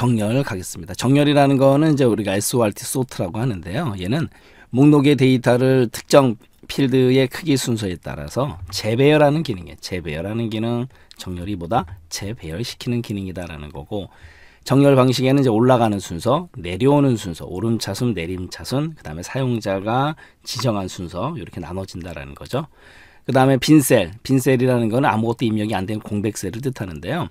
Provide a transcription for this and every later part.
정렬 가겠습니다. 정렬이라는 거는 이제 우리가 SORT 소트라고 하는데요. 얘는 목록의 데이터를 특정 필드의 크기 순서에 따라서 재배열하는 기능이에요. 재배열하는 기능, 정렬이 보다 재배열시키는 기능이다라는 거고 정렬 방식에는 이제 올라가는 순서, 내려오는 순서, 오름차순, 내림차순, 그 다음에 사용자가 지정한 순서 이렇게 나눠진다라는 거죠. 그 다음에 빈셀, 빈셀이라는 거는 아무것도 입력이 안 된 공백셀을 뜻하는데요.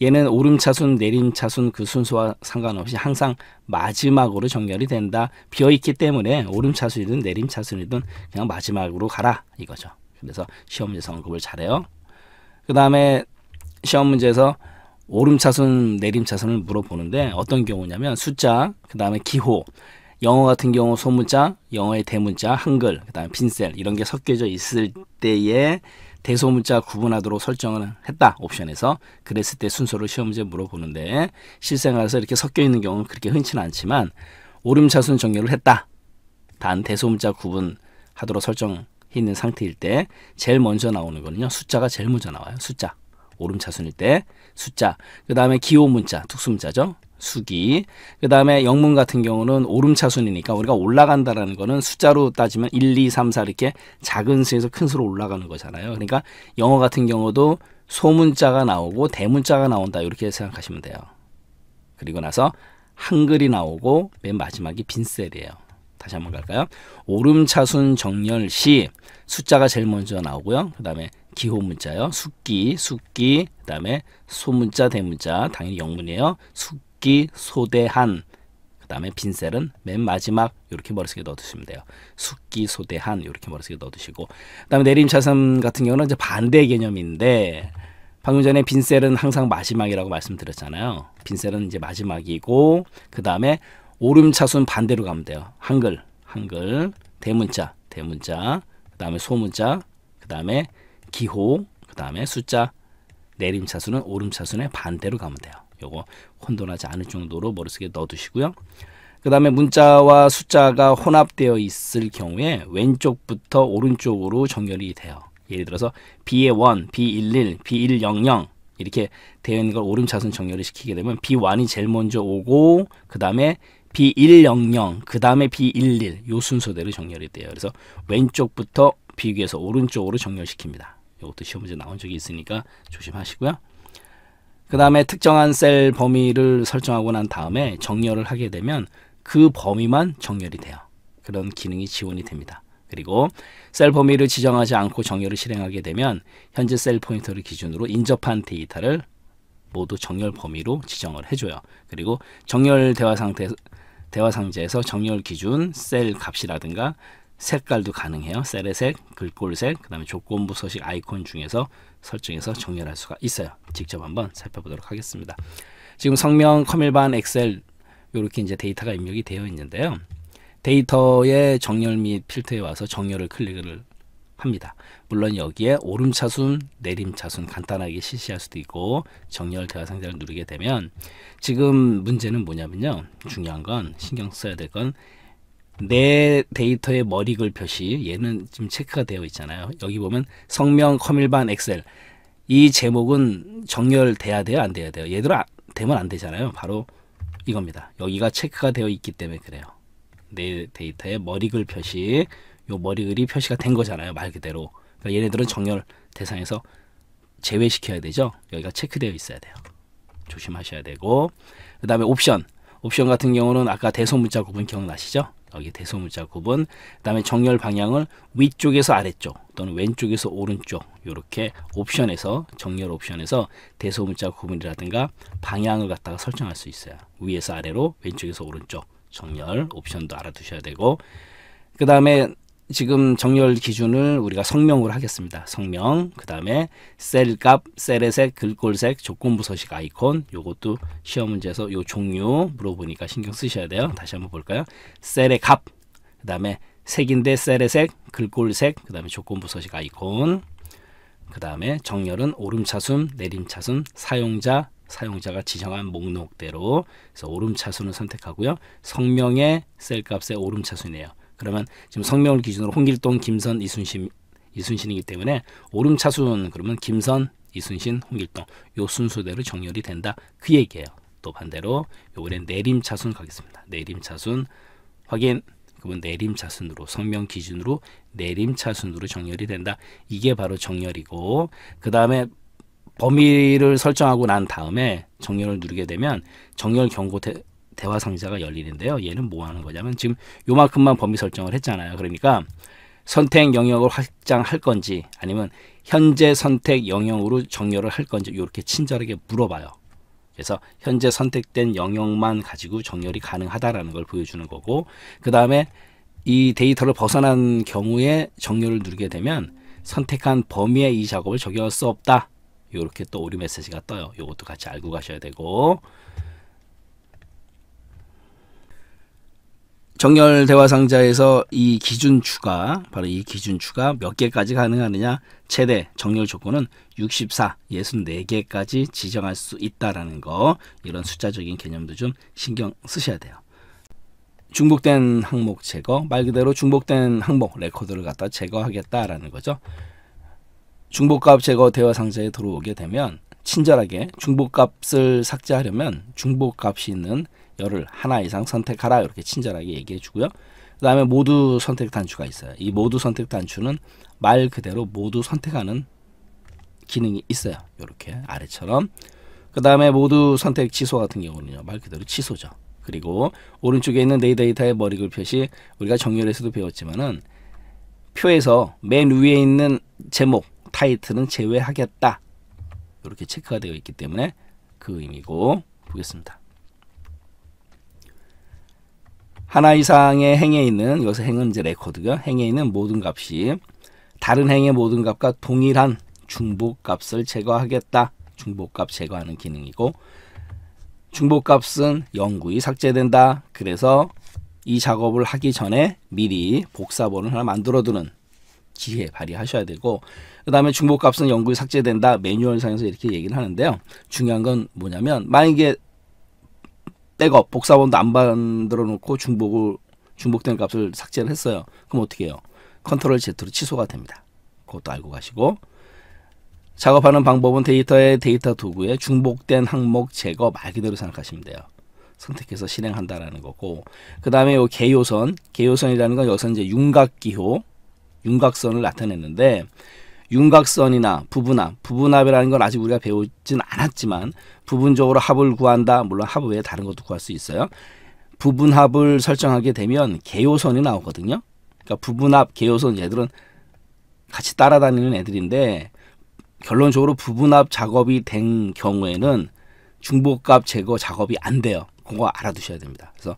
얘는 오름차순, 내림차순 그 순서와 상관없이 항상 마지막으로 정렬이 된다. 비어있기 때문에 오름차순이든 내림차순이든 그냥 마지막으로 가라 이거죠. 그래서 시험 문제 성급을 잘해요. 그 다음에 시험 문제에서 오름차순, 내림차순을 물어보는데 어떤 경우냐면 숫자, 그 다음에 기호, 영어 같은 경우 소문자, 영어의 대문자, 한글, 그 다음에 빈셀 이런 게 섞여져 있을 때에 대소문자 구분하도록 설정을 했다 옵션에서 그랬을 때 순서를 시험 문제 물어보는데 실생활에서 이렇게 섞여 있는 경우는 그렇게 흔치는 않지만 오름차순 정렬을 했다 단 대소문자 구분하도록 설정해 있는 상태일 때 제일 먼저 나오는 거는요 숫자가 제일 먼저 나와요 숫자 오름차순일 때 숫자 그 다음에 기호문자 특수문자죠 수기. 그 다음에 영문 같은 경우는 오름차순이니까 우리가 올라간다라는 거는 숫자로 따지면 1, 2, 3, 4 이렇게 작은 수에서 큰 수로 올라가는 거잖아요. 그러니까 영어 같은 경우도 소문자가 나오고 대문자가 나온다. 이렇게 생각하시면 돼요. 그리고 나서 한글이 나오고 맨 마지막이 빈셀이에요. 다시 한번 갈까요? 오름차순 정렬 시 숫자가 제일 먼저 나오고요. 그 다음에 기호문자요. 숫기숫기그 다음에 소문자, 대문자, 당연히 영문이에요. 숙 도끼, 소대한, 그 다음에 빈셀은 맨 마지막 이렇게 머릿속에 넣어두시면 돼요. 숙기, 소대한 이렇게 머릿속에 넣어두시고 그 다음에 내림차선 같은 경우는 이제 반대 개념인데 방금 전에 빈셀은 항상 마지막이라고 말씀드렸잖아요. 빈셀은 이제 마지막이고 그 다음에 오름차순 반대로 가면 돼요. 한글, 한글, 대문자, 대문자, 그 다음에 소문자, 그 다음에 기호, 그 다음에 숫자, 내림차순은 오름차순의 반대로 가면 돼요. 요거 혼돈하지 않을 정도로 머릿속에 넣어두시고요. 그 다음에 문자와 숫자가 혼합되어 있을 경우에 왼쪽부터 오른쪽으로 정렬이 돼요. 예를 들어서 B1, B11, B100 이렇게 되어 있는 걸오른차순 정렬을 시키게 되면 B1이 제일 먼저 오고 그 다음에 B100, 그 다음에 B11 요 순서대로 정렬이 돼요. 그래서 왼쪽부터 비교해서 오른쪽으로 정렬시킵니다. 이것도 시험 문제 나온 적이 있으니까 조심하시고요. 그 다음에 특정한 셀 범위를 설정하고 난 다음에 정렬을 하게 되면 그 범위만 정렬이 돼요. 그런 기능이 지원이 됩니다. 그리고 셀 범위를 지정하지 않고 정렬을 실행하게 되면 현재 셀 포인터를 기준으로 인접한 데이터를 모두 정렬 범위로 지정을 해줘요. 그리고 정렬 대화 상태 대화 상자에서 정렬 기준 셀 값이라든가 색깔도 가능해요. 셀의 색 글꼴색, 그 다음에 조건부 서식 아이콘 중에서 설정해서 정렬할 수가 있어요. 직접 한번 살펴보도록 하겠습니다. 지금 성명, 커밀반 엑셀 이렇게 이제 데이터가 입력이 되어 있는데요. 데이터의 정렬 및 필터에 와서 정렬을 클릭을 합니다. 물론 여기에 오름차순, 내림차순 간단하게 실시할 수도 있고 정렬 대화 상자를 누르게 되면 지금 문제는 뭐냐면요. 중요한 건 신경 써야 될건 내 데이터의 머리글 표시 얘는 지금 체크가 되어 있잖아요. 여기 보면 성명 커밀반 엑셀 이 제목은 정렬돼야 돼요 안 돼야 돼요 얘들 아, 되면 안 되잖아요 바로 이겁니다 여기가 체크가 되어 있기 때문에 그래요 내 데이터의 머리글 표시 요 머리글이 표시가 된 거잖아요 말 그대로 그러니까 얘네들은 정렬 대상에서 제외시켜야 되죠 여기가 체크되어 있어야 돼요 조심하셔야 되고 그 다음에 옵션 옵션 같은 경우는 아까 대소문자 구분 기억나시죠 여기 대소문자 구분 그다음에 정렬 방향을 위쪽에서 아래쪽 또는 왼쪽에서 오른쪽 이렇게 옵션에서 정렬 옵션에서 대소문자 구분이라든가 방향을 갖다가 설정할 수 있어요 위에서 아래로 왼쪽에서 오른쪽 정렬 옵션도 알아두셔야 되고 그 다음에 지금 정렬 기준을 우리가 성명으로 하겠습니다. 성명, 그 다음에 셀 값, 셀의 색, 글꼴색, 조건부 서식 아이콘 요것도 시험 문제에서 요 종류 물어보니까 신경 쓰셔야 돼요. 다시 한번 볼까요? 셀의 값, 그 다음에 색인데 셀의 색, 글꼴색, 그 다음에 조건부 서식 아이콘 그 다음에 정렬은 오름차순, 내림차순, 사용자, 사용자가 지정한 목록대로 그래서 오름차순을 선택하고요. 성명의 셀 값의 오름차순이에요. 그러면 지금 성명을 기준으로 홍길동, 김선, 이순신, 이순신이기 때문에 오름차순 그러면 김선, 이순신, 홍길동 요 순서대로 정렬이 된다 그 얘기예요. 또 반대로 요번엔 내림차순 가겠습니다. 내림차순 확인 그러면 내림차순으로 성명 기준으로 내림차순으로 정렬이 된다. 이게 바로 정렬이고 그 다음에 범위를 설정하고 난 다음에 정렬을 누르게 되면 정렬 경고 태, 대화 상자가 열리는데요. 얘는 뭐 하는 거냐면 지금 요만큼만 범위 설정을 했잖아요. 그러니까 선택 영역을 확장할 건지 아니면 현재 선택 영역으로 정렬을 할 건지 이렇게 친절하게 물어봐요. 그래서 현재 선택된 영역만 가지고 정렬이 가능하다라는 걸 보여주는 거고 그 다음에 이 데이터를 벗어난 경우에 정렬을 누르게 되면 선택한 범위에 이 작업을 적용할 수 없다. 이렇게 또 오류 메시지가 떠요. 이것도 같이 알고 가셔야 되고 정렬 대화 상자에서 이 기준 추가, 바로 이 기준 추가 몇 개까지 가능하느냐? 최대 정렬 조건은 64, 64개까지 지정할 수 있다라는 거. 이런 숫자적인 개념도 좀 신경 쓰셔야 돼요. 중복된 항목 제거, 말 그대로 중복된 항목 레코드를 갖다 제거하겠다라는 거죠. 중복값 제거 대화 상자에 들어오게 되면 친절하게 중복값을 삭제하려면 중복값이 있는 열을 하나 이상 선택하라 이렇게 친절하게 얘기해 주고요. 그 다음에 모두 선택 단추가 있어요. 이 모두 선택 단추는 말 그대로 모두 선택하는 기능이 있어요. 이렇게 아래처럼 그 다음에 모두 선택 취소 같은 경우는요. 말 그대로 취소죠. 그리고 오른쪽에 있는 네이 데이터의 머리글 표시 우리가 정렬에서도 배웠지만은 표에서 맨 위에 있는 제목 타이틀은 제외하겠다 이렇게 체크가 되어 있기 때문에 그 의미고 보겠습니다. 하나 이상의 행에 있는 여기서 행은 이제 레코드가 행에 있는 모든 값이 다른 행의 모든 값과 동일한 중복값을 제거하겠다. 중복값 제거하는 기능이고 중복값은 영구히 삭제된다. 그래서 이 작업을 하기 전에 미리 복사본을 하나 만들어두는 기회 발휘하셔야 되고 그 다음에 중복값은 영구히 삭제된다 매뉴얼상에서 이렇게 얘기를 하는데요 중요한 건 뭐냐면 만약에 백업 복사본도 안 만들어 놓고 중복을 중복된 값을 삭제를 했어요. 그럼 어떻게 해요? 컨트롤 Z로 취소가 됩니다. 그것도 알고 가시고 작업하는 방법은 데이터의 데이터 도구에 중복된 항목 제거 말 그대로 생각하시면 돼요. 선택해서 실행한다라는 거고 그 다음에 요 개요선 개요선이라는 건 여기서 이제 윤곽기호 윤곽선을 나타냈는데 윤곽선이나 부분합, 부분합이라는 건 아직 우리가 배우진 않았지만 부분적으로 합을 구한다. 물론 합 외에 다른 것도 구할 수 있어요. 부분합을 설정하게 되면 개요선이 나오거든요. 그러니까 부분합, 개요선 얘들은 같이 따라다니는 애들인데 결론적으로 부분합 작업이 된 경우에는 중복값 제거 작업이 안 돼요. 그거 알아두셔야 됩니다. 그래서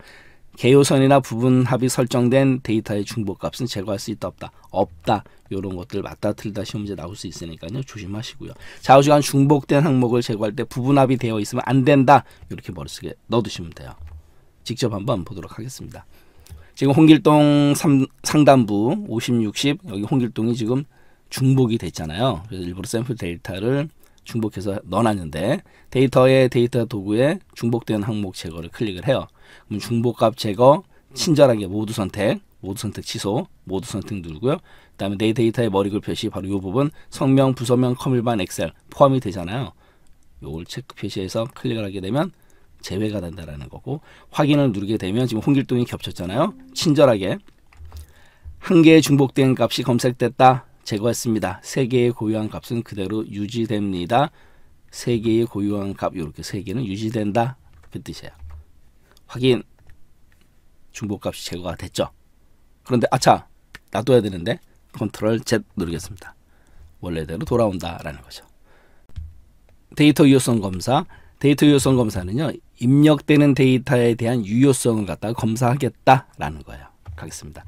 개요선이나 부분 합이 설정된 데이터의 중복값은 제거할 수 있다 없다 없다 이런 것들 맞다 틀다 시험 문제 나올 수 있으니까요 조심하시고요 좌우지간 중복된 항목을 제거할 때 부분 합이 되어 있으면 안 된다 이렇게 머릿속에 넣어두시면 돼요 직접 한번 보도록 하겠습니다 지금 홍길동 삼, 상단부 50, 60 여기 홍길동이 지금 중복이 됐잖아요 그래서 일부러 샘플 데이터를 중복해서 넣어놨는데 데이터의 데이터 도구에 중복된 항목 제거를 클릭을 해요 중복값 제거, 친절하게 모두 선택, 모두 선택 취소, 모두 선택 누르고요. 그 다음에 내 데이터의 머리글 표시 바로 이 부분 성명, 부서명, 커일반 엑셀 포함이 되잖아요. 이걸 체크 표시해서 클릭을 하게 되면 제외가 된다라는 거고 확인을 누르게 되면 지금 홍길동이 겹쳤잖아요. 친절하게 한 개의 중복된 값이 검색됐다. 제거했습니다. 세 개의 고유한 값은 그대로 유지됩니다. 세 개의 고유한 값 이렇게 세 개는 유지된다. 그 뜻이에요. 확인 중복값이 제거가 됐죠. 그런데 아차 놔둬야 되는데 컨트롤 Z 누르겠습니다. 원래대로 돌아온다라는 거죠. 데이터 유효성 검사 데이터 유효성 검사는요. 입력되는 데이터에 대한 유효성을 갖다가 검사하겠다라는 거예요. 가겠습니다.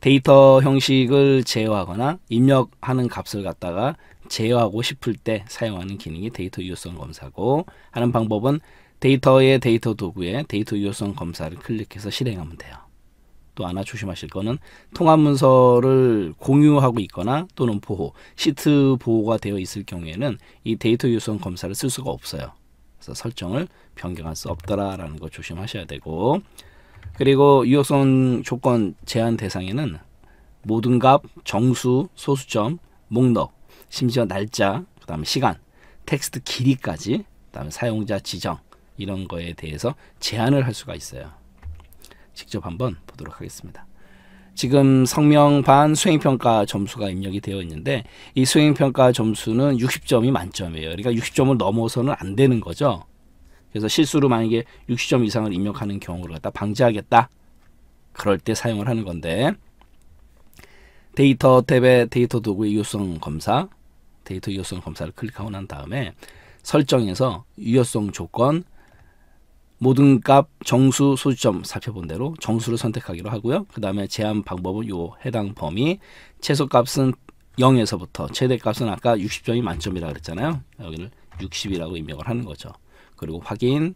데이터 형식을 제어하거나 입력하는 값을 갖다가 제어하고 싶을 때 사용하는 기능이 데이터 유효성 검사고 하는 방법은 데이터의 데이터 도구에 데이터 유효성 검사를 클릭해서 실행하면 돼요. 또 하나 조심하실 거는 통합 문서를 공유하고 있거나 또는 보호, 시트 보호가 되어 있을 경우에는 이 데이터 유효성 검사를 쓸 수가 없어요. 그래서 설정을 변경할 수 없더라라는 거 조심하셔야 되고 그리고 유효성 조건 제한 대상에는 모든 값, 정수, 소수점, 목록, 심지어 날짜, 그 다음에 시간, 텍스트 길이까지, 그 다음에 사용자 지정, 이런 거에 대해서 제한을 할 수가 있어요. 직접 한번 보도록 하겠습니다. 지금 성명 반 수행평가 점수가 입력이 되어 있는데 이 수행평가 점수는 60점이 만점이에요. 그러니까 60점을 넘어서는 안 되는 거죠. 그래서 실수로 만약에 60점 이상을 입력하는 경우를 갖다 방지하겠다. 그럴 때 사용을 하는 건데 데이터 탭에 데이터 도구의 유효성 검사 데이터 유효성 검사를 클릭하고 난 다음에 설정에서 유효성 조건 모든 값 정수 소지점 살펴본 대로 정수를 선택하기로 하고요. 그 다음에 제한 방법은 요 해당 범위 최소값은 0에서부터 최대값은 아까 60점이 만점이라 고 그랬잖아요. 여기를 60이라고 입력을 하는 거죠. 그리고 확인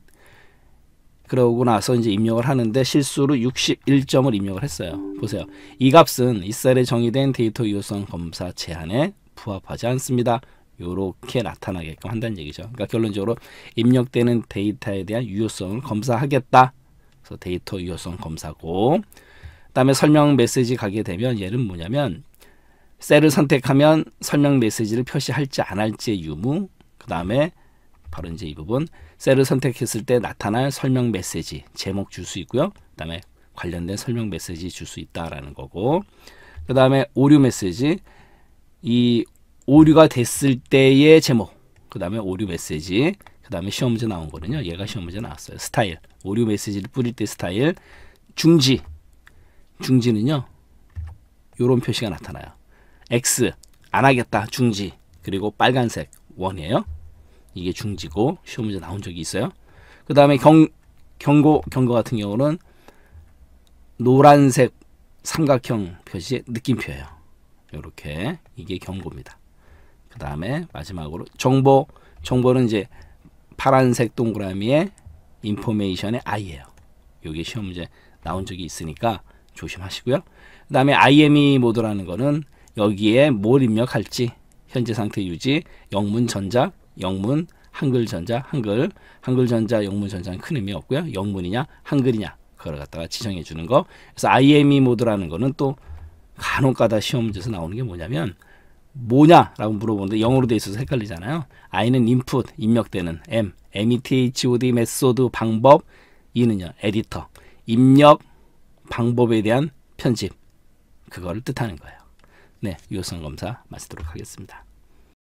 그러고 나서 이제 입력을 하는데 실수로 61점을 입력을 했어요. 보세요. 이 값은 이셀에 정의된 데이터 유효성 검사 제한에 부합하지 않습니다. 이렇게 나타나게끔 한다는 얘기죠. 그러니까 결론적으로 입력되는 데이터에 대한 유효성을 검사하겠다. 그래서 데이터 유효성 검사고 그다음에 설명 메시지 가게 되면 얘는 뭐냐면 셀을 선택하면 설명 메시지를 표시할지 안 할지의 유무 그다음에 바로 이제 이 부분 셀을 선택했을 때 나타날 설명 메시지 제목 줄 수 있고요. 그다음에 관련된 설명 메시지 줄 수 있다라는 거고 그다음에 오류 메시지 이 오류가 됐을 때의 제목 그 다음에 오류 메시지 그 다음에 시험 문제 나온 거는요 얘가 시험 문제 나왔어요 스타일 오류 메시지를 뿌릴 때 스타일 중지 중지는요 요런 표시가 나타나요 X 안 하겠다 중지 그리고 빨간색 원이에요 이게 중지고 시험 문제 나온 적이 있어요 그 다음에 경 경고 경고 같은 경우는 노란색 삼각형 표시 느낌표예요 이렇게 이게 경고입니다 그 다음에 마지막으로 정보 정보는 이제 파란색 동그라미에 인포메이션의 I예요. 요게 시험 문제 나온 적이 있으니까 조심하시고요. 그 다음에 IME 모드라는 거는 여기에 뭘 입력할지 현재 상태 유지, 영문 전자, 영문 한글 전자, 한글, 한글 전자, 영문 전자는 큰 의미 없고요. 영문이냐, 한글이냐 그걸 갖다가 지정해 주는 거. 그래서 IME 모드라는 거는 또 간혹가다 시험 문제에서 나오는 게 뭐냐면 뭐냐라고 물어보는데 영어로 돼 있어서 헷갈리잖아요. I는 input 입력되는 M, e METHOD 메소드 방법, E는요 에디터 입력 방법에 대한 편집 그거를 뜻하는 거예요. 네, 유효성 검사 마치도록 하겠습니다.